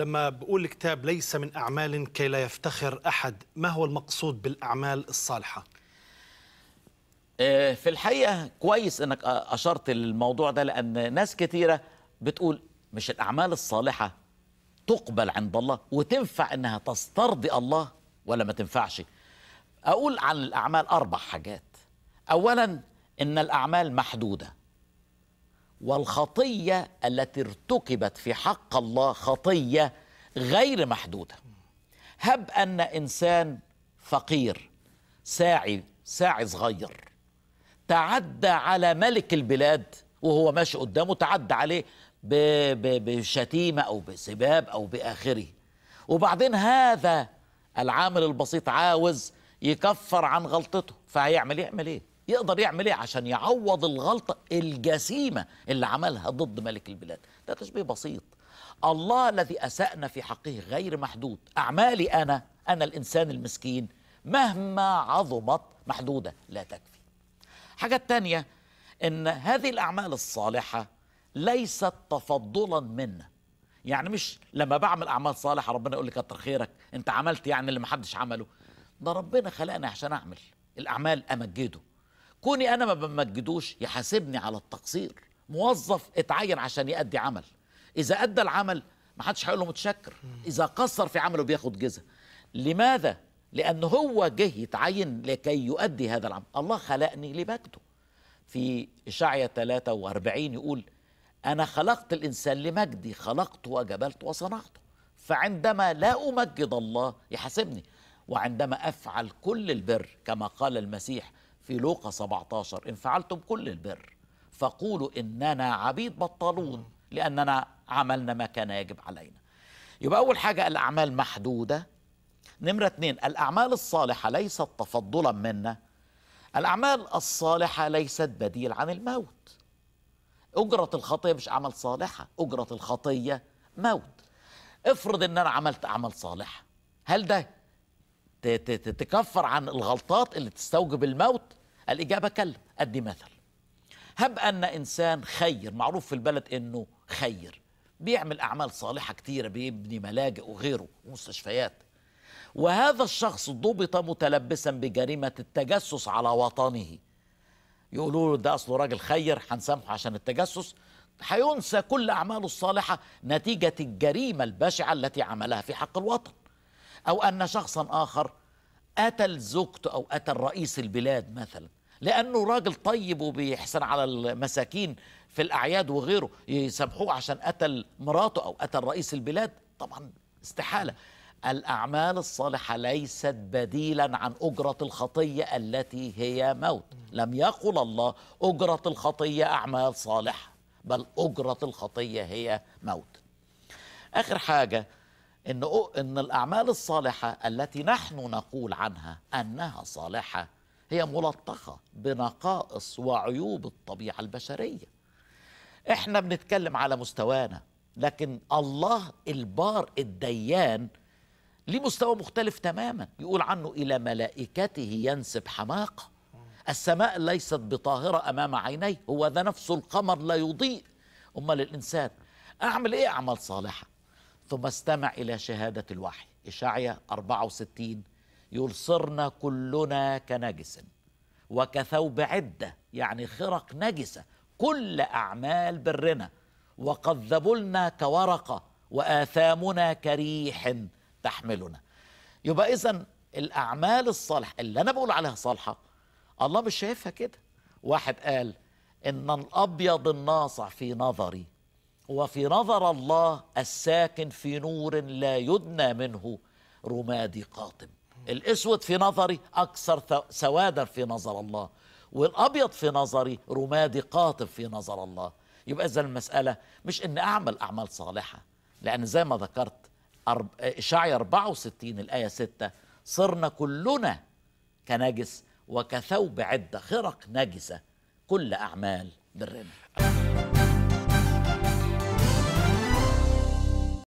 لما بقول الكتاب ليس من أعمال كي لا يفتخر أحد ما هو المقصود بالأعمال الصالحة؟ آه، في الحقيقة كويس أنك أشرت الموضوع ده لأن ناس كثيرة بتقول مش الأعمال الصالحة تقبل عند الله وتنفع أنها تسترضي الله ولا ما تنفعش أقول عن الأعمال أربع حاجات أولا إن الأعمال محدودة والخطيه التي ارتكبت في حق الله خطيه غير محدوده هب ان انسان فقير ساعي ساعي صغير تعدى على ملك البلاد وهو ماشي قدامه تعدى عليه بشتيمه او بسباب او باخره وبعدين هذا العامل البسيط عاوز يكفر عن غلطته فهيعمل إيه؟ يعمل ايه يقدر يعمل ايه عشان يعوض الغلطه الجسيمه اللي عملها ضد ملك البلاد ده تشبيه بسيط الله الذي اسانا في حقه غير محدود اعمالي انا انا الانسان المسكين مهما عظمت محدوده لا تكفي حاجه الثانيه ان هذه الاعمال الصالحه ليست تفضلا منا يعني مش لما بعمل اعمال صالحه ربنا يقول لي كتر خيرك انت عملت يعني اللي محدش عمله ده ربنا خلقني عشان اعمل الاعمال امجده كوني انا ما بمجدوش يحاسبني على التقصير موظف اتعين عشان يأدي عمل اذا ادى العمل ما حدش هيقول له متشكر اذا قصر في عمله بياخد جزء لماذا لان هو جه يتعين لكي يؤدي هذا العمل الله خلقني لمجده في اشعيا 43 يقول انا خلقت الانسان لمجدي خلقته وجبلته وصنعته فعندما لا امجد الله يحاسبني وعندما افعل كل البر كما قال المسيح في لوقا 17 إن فعلتم كل البر فقولوا إننا عبيد بطالون لأننا عملنا ما كان يجب علينا يبقى أول حاجة الأعمال محدودة نمرة اثنين الأعمال الصالحة ليست تفضلا منا الأعمال الصالحة ليست بديل عن الموت أجرة الخطية مش أعمال صالحة أجرة الخطية موت افرض ان انا عملت اعمال صالحه هل ده تكفر عن الغلطات اللي تستوجب الموت الإجابة كلا أدي مثل هب أن إنسان خير معروف في البلد إنه خير بيعمل أعمال صالحة كتيرة بيبني ملاجئ وغيره ومستشفيات وهذا الشخص ضبط متلبسا بجريمة التجسس على وطنه يقولوا له ده أصله راجل خير هنسامحه عشان التجسس هينسى كل أعماله الصالحة نتيجة الجريمة البشعة التي عملها في حق الوطن أو أن شخصا آخر قتل زوجته أو قتل رئيس البلاد مثلا لأنه راجل طيب وبيحسن على المساكين في الأعياد وغيره يسامحوه عشان قتل مراته أو قتل رئيس البلاد طبعا استحالة الأعمال الصالحة ليست بديلا عن أجرة الخطية التي هي موت لم يقل الله أجرة الخطية أعمال صالحة بل أجرة الخطية هي موت آخر حاجة ان ان الاعمال الصالحه التي نحن نقول عنها انها صالحه هي ملطخه بنقائص وعيوب الطبيعه البشريه احنا بنتكلم على مستوانا لكن الله البار الديان ليه مستوى مختلف تماما يقول عنه الى ملائكته ينسب حماقه السماء ليست بطاهره امام عينيه هو ذا نفس القمر لا يضيء امال الانسان اعمل ايه اعمال صالحه ثم استمع إلى شهادة الوحي إشعية 64 يلصرن كلنا كنجس وكثوب عدة يعني خرق نجسة كل أعمال برنا وقد ذبلنا كورقة وآثامنا كريح تحملنا يبقى إذا الأعمال الصالحة اللي أنا بقول عليها صالحة الله مش شايفها كده واحد قال إن الأبيض الناصع في نظري وفي نظر الله الساكن في نور لا يدنى منه رمادي قاطب الأسود في نظري أكثر سوادا في نظر الله والأبيض في نظري رمادي قاطب في نظر الله يبقى إذا المسألة مش إن أعمل أعمال صالحة لأن زي ما ذكرت إشعيا 64 الآية 6 صرنا كلنا كنجس وكثوب عدة خرق نجسة كل أعمال برنا